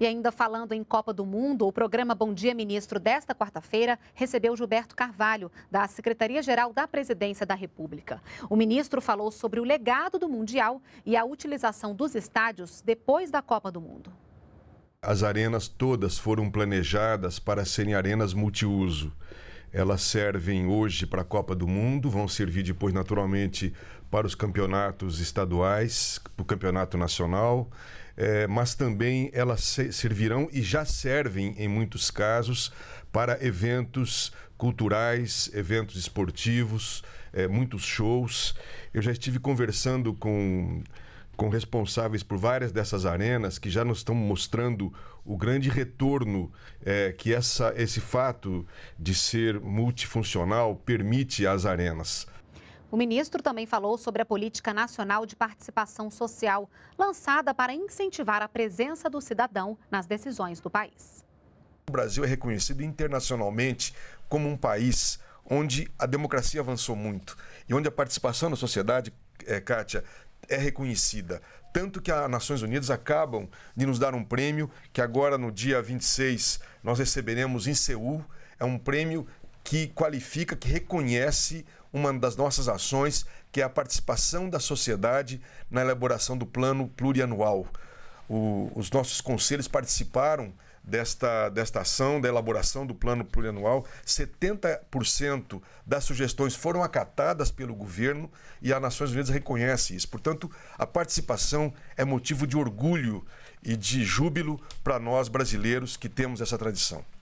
E ainda falando em Copa do Mundo, o programa Bom Dia Ministro desta quarta-feira recebeu Gilberto Carvalho, da Secretaria-Geral da Presidência da República. O ministro falou sobre o legado do Mundial e a utilização dos estádios depois da Copa do Mundo. As arenas todas foram planejadas para serem arenas multiuso. Elas servem hoje para a Copa do Mundo, vão servir depois, naturalmente, para os campeonatos estaduais, para o campeonato nacional, é, mas também elas servirão e já servem, em muitos casos, para eventos culturais, eventos esportivos, é, muitos shows. Eu já estive conversando com com responsáveis por várias dessas arenas que já nos estão mostrando o grande retorno é, que essa, esse fato de ser multifuncional permite às arenas. O ministro também falou sobre a Política Nacional de Participação Social, lançada para incentivar a presença do cidadão nas decisões do país. O Brasil é reconhecido internacionalmente como um país onde a democracia avançou muito e onde a participação na sociedade, é, Kátia, é reconhecida. Tanto que as Nações Unidas acabam de nos dar um prêmio que agora no dia 26 nós receberemos em Seul. É um prêmio que qualifica, que reconhece uma das nossas ações, que é a participação da sociedade na elaboração do plano plurianual. O, os nossos conselhos participaram desta, desta ação, da elaboração do plano plurianual, 70% das sugestões foram acatadas pelo governo e as Nações Unidas reconhece isso. Portanto, a participação é motivo de orgulho e de júbilo para nós brasileiros que temos essa tradição.